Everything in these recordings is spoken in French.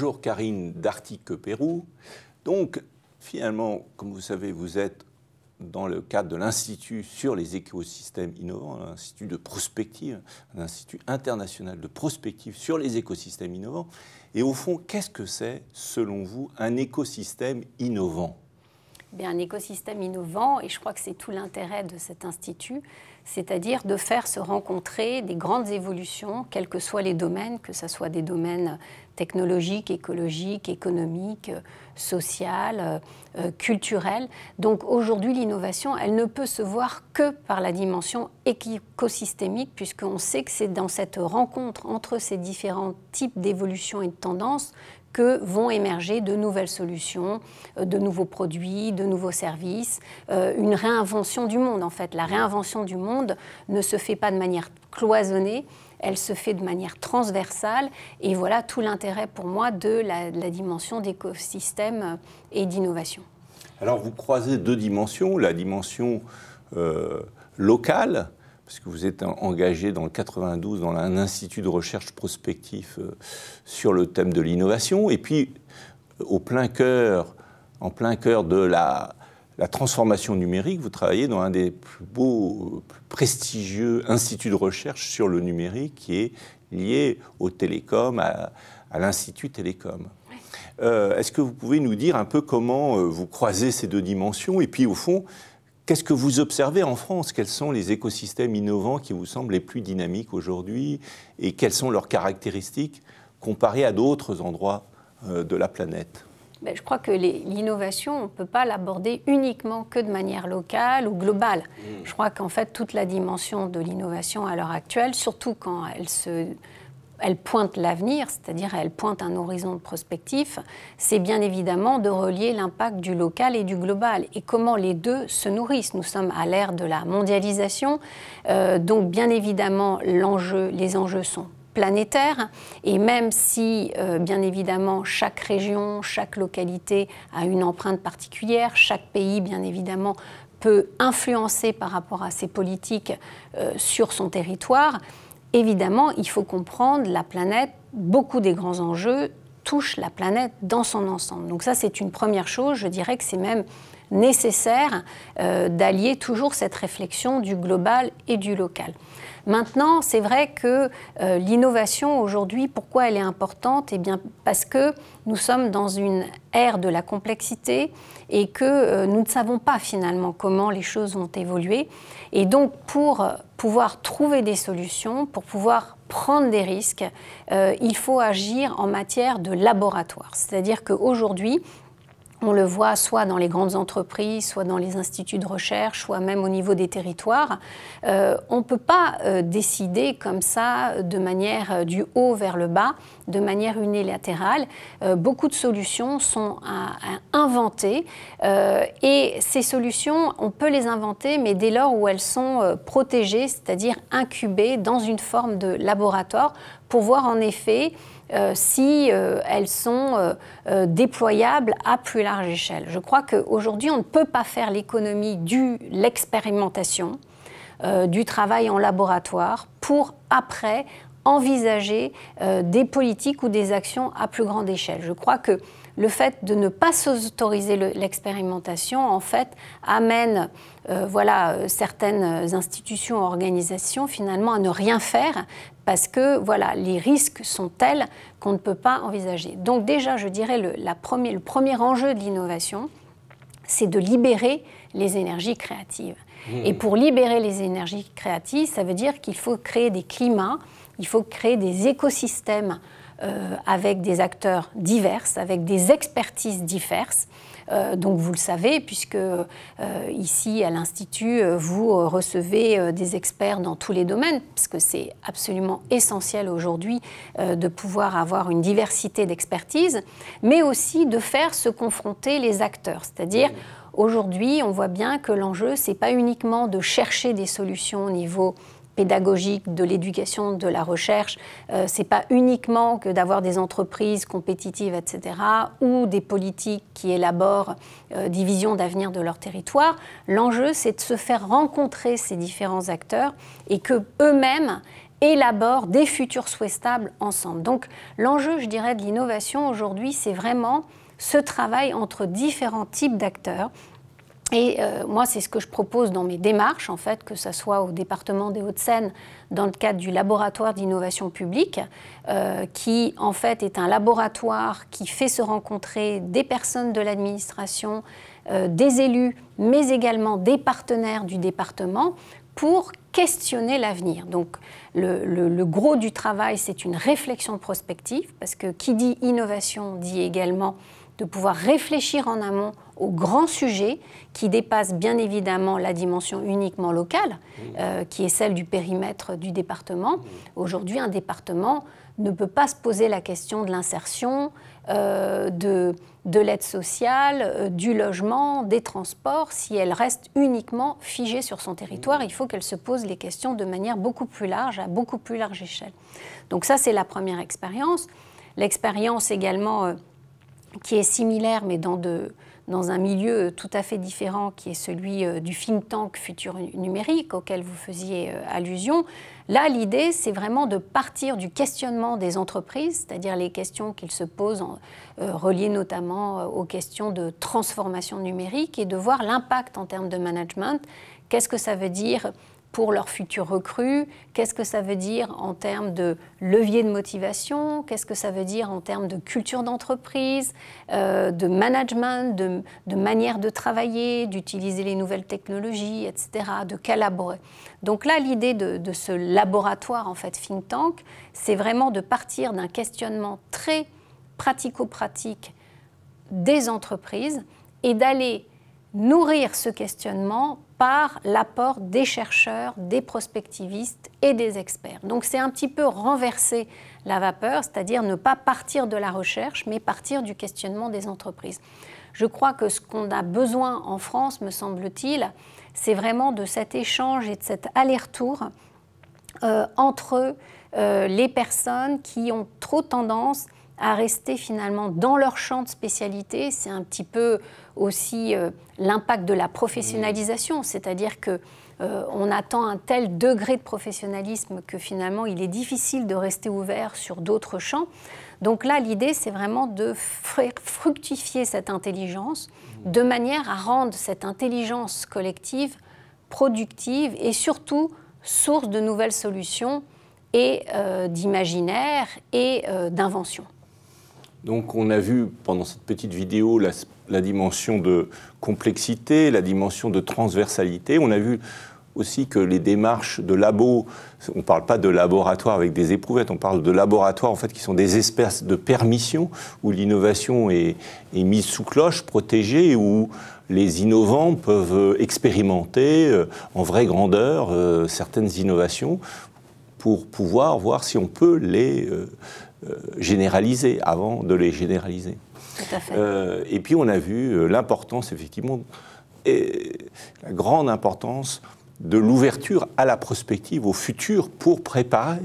Bonjour Karine darctique Pérou. Donc, finalement, comme vous savez, vous êtes dans le cadre de l'Institut sur les écosystèmes innovants, l'Institut de prospective, l'Institut institut international de prospective sur les écosystèmes innovants. Et au fond, qu'est-ce que c'est, selon vous, un écosystème innovant eh Bien, un écosystème innovant, et je crois que c'est tout l'intérêt de cet institut, c'est-à-dire de faire se rencontrer des grandes évolutions, quels que soient les domaines, que ce soit des domaines technologiques, écologiques, économiques, sociales, euh, culturels. Donc aujourd'hui, l'innovation, elle ne peut se voir que par la dimension écosystémique, puisqu'on sait que c'est dans cette rencontre entre ces différents types d'évolutions et de tendances que vont émerger de nouvelles solutions, euh, de nouveaux produits, de nouveaux services, euh, une réinvention du monde en fait, la réinvention du monde ne se fait pas de manière cloisonnée, elle se fait de manière transversale. Et voilà tout l'intérêt pour moi de la, dimension d'écosystème euh, et d'innovation. Alors vous croisez deux dimensions, la dimension euh, locale, parce que vous êtes engagé dans le 92 dans un institut de recherche prospectif euh, sur le thème de l'innovation, et puis au plein cœur, en plein cœur de la la transformation numérique. Vous travaillez dans un des plus beaux, plus prestigieux instituts de recherche sur le numérique qui est lié au télécom, à, l'Institut Télécom. Euh, est-ce que vous pouvez nous dire un peu comment euh, vous croisez ces deux dimensions et puis au fond, Qu'est-ce que vous observez en France Quels sont les écosystèmes innovants qui vous semblent les plus dynamiques aujourd'hui et quelles sont leurs caractéristiques comparées à d'autres endroits euh, de la planète ben, je crois que l'innovation, on ne peut pas l'aborder uniquement que de manière locale ou globale. Hmm. Je crois qu'en fait, toute la dimension de l'innovation à l'heure actuelle, surtout quand elle pointe l'avenir, c'est-à-dire elle pointe un horizon de prospectif, c'est bien évidemment de relier l'impact du local et du global et comment les deux se nourrissent. Nous sommes à l'ère de la mondialisation, euh, donc bien évidemment l'enjeu, les enjeux sont planétaire. Et même si, euh, bien évidemment, chaque région, chaque localité a une empreinte particulière, chaque pays, bien évidemment, peut influencer par rapport à ses politiques euh, sur son territoire, évidemment, il faut comprendre la planète, beaucoup des grands enjeux touchent la planète dans son ensemble. Donc ça, c'est une première chose, je dirais que c'est même nécessaire euh, d'allier toujours cette réflexion du global et du local. Maintenant, c'est vrai que euh, l'innovation aujourd'hui, pourquoi elle est importante Eh bien, parce que nous sommes dans une ère de la complexité et que euh, nous ne savons pas finalement comment les choses vont évoluer. Et donc, pour euh, pouvoir trouver des solutions, pour pouvoir prendre des risques, il faut agir en matière de laboratoire. C'est-à-dire qu'aujourd'hui, on le voit soit dans les grandes entreprises, soit dans les instituts de recherche, soit même au niveau des territoires. Euh, on ne peut pas euh, décider comme ça, de manière euh, du haut vers le bas, de manière unilatérale. beaucoup de solutions sont à, à inventer et ces solutions, on peut les inventer, mais dès lors où elles sont protégées, c'est-à-dire incubées dans une forme de laboratoire, pour voir en effet euh, si euh, elles sont euh, déployables à plus large échelle. Je crois qu'aujourd'hui, on ne peut pas faire l'économie de l'expérimentation, du travail en laboratoire, pour après envisager des politiques ou des actions à plus grande échelle. Je crois que le fait de ne pas s'autoriser l'expérimentation, en fait, amène euh, voilà, euh, certaines institutions, organisations, finalement, à ne rien faire parce que voilà, les risques sont tels qu'on ne peut pas envisager. Donc déjà, je dirais, le, premier, enjeu de l'innovation, c'est de libérer les énergies créatives. Mmh. Et pour libérer les énergies créatives, ça veut dire qu'il faut créer des climats, il faut créer des écosystèmes euh, avec des acteurs divers, avec des expertises diverses. Euh, donc vous le savez, puisque euh, ici à l'Institut, vous recevez des experts dans tous les domaines, parce que c'est absolument essentiel aujourd'hui de pouvoir avoir une diversité d'expertise, mais aussi de faire se confronter les acteurs, c'est-à-dire aujourd'hui, on voit bien que l'enjeu, n'est pas uniquement de chercher des solutions au niveau pédagogique, de l'éducation, de la recherche. Euh, ce n'est pas uniquement que d'avoir des entreprises compétitives, etc., ou des politiques qui élaborent euh, des visions d'avenir de leur territoire. L'enjeu, c'est de se faire rencontrer ces différents acteurs et queux mêmes élaborent des futurs souhaitables ensemble. Donc l'enjeu, je dirais, de l'innovation aujourd'hui, c'est vraiment ce travail entre différents types d'acteurs et euh, moi, c'est ce que je propose dans mes démarches, en fait, que ce soit au département des Hauts-de-Seine, dans le cadre du laboratoire d'innovation publique, euh, qui, en fait, est un laboratoire qui fait se rencontrer des personnes de l'administration, euh, des élus, mais également des partenaires du département pour questionner l'avenir. Donc le, le, gros du travail, c'est une réflexion prospective, parce que qui dit innovation dit également de pouvoir réfléchir en amont aux grands sujet qui dépasse bien évidemment la dimension uniquement locale, euh, qui est celle du périmètre du département. Aujourd'hui, un département ne peut pas se poser la question de l'insertion, euh, de, de l'aide sociale, euh, du logement, des transports, si elle reste uniquement figée sur son territoire. Il faut qu'elle se pose les questions de manière beaucoup plus large, à beaucoup plus large échelle. Donc ça, c'est la première expérience. L'expérience également qui est similaire, mais dans, dans un milieu euh, tout à fait différent, qui est celui euh, du think tank Futur Numérique, auquel vous faisiez euh, allusion. Là, l'idée, c'est vraiment de partir du questionnement des entreprises, c'est-à-dire les questions qu'ils se posent, reliées notamment aux questions de transformation numérique, et de voir l'impact en termes de management. Qu'est-ce que ça veut dire pour leurs futurs recrues Qu'est-ce que ça veut dire en termes de levier de motivation Qu'est-ce que ça veut dire en termes de culture d'entreprise, euh, de management, de, manière de travailler, d'utiliser les nouvelles technologies, etc., de collaborer Donc là, l'idée de ce laboratoire, en fait, think tank, c'est vraiment de partir d'un questionnement très pratico-pratique des entreprises et d'aller nourrir ce questionnement par l'apport des chercheurs, des prospectivistes et des experts. Donc c'est un petit peu renverser la vapeur, c'est-à-dire ne pas partir de la recherche, mais partir du questionnement des entreprises. Je crois que ce qu'on a besoin en France, me semble-t-il, c'est vraiment de cet échange et de cet aller-retour euh, entre euh, les personnes qui ont trop tendance à rester finalement dans leur champ de spécialité. C'est un petit peu aussi euh, l'impact de la professionnalisation, mmh. c'est-à-dire que euh, on attend un tel degré de professionnalisme que finalement il est difficile de rester ouvert sur d'autres champs. Donc là, l'idée, c'est vraiment de fructifier cette intelligence mmh. de manière à rendre cette intelligence collective productive et surtout source de nouvelles solutions et euh, d'imaginaire et d'invention. Donc on a vu pendant cette petite vidéo la, dimension de complexité, la dimension de transversalité. On a vu aussi que les démarches de labo, on ne parle pas de laboratoire avec des éprouvettes, on parle de laboratoires en fait qui sont des espèces de permission où l'innovation est, mise sous cloche, protégée, où les innovants peuvent expérimenter euh, en vraie grandeur euh, certaines innovations pour pouvoir voir si on peut les, euh, euh, généraliser avant de les généraliser. Tout à fait. Euh, et puis on a vu euh, l'importance, effectivement, la grande importance de l'ouverture à la prospective, au futur, pour préparer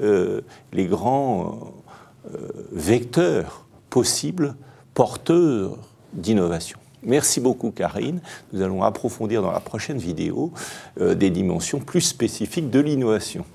les grands vecteurs possibles, porteurs d'innovation. Merci beaucoup Karine. Nous allons approfondir dans la prochaine vidéo des dimensions plus spécifiques de l'innovation.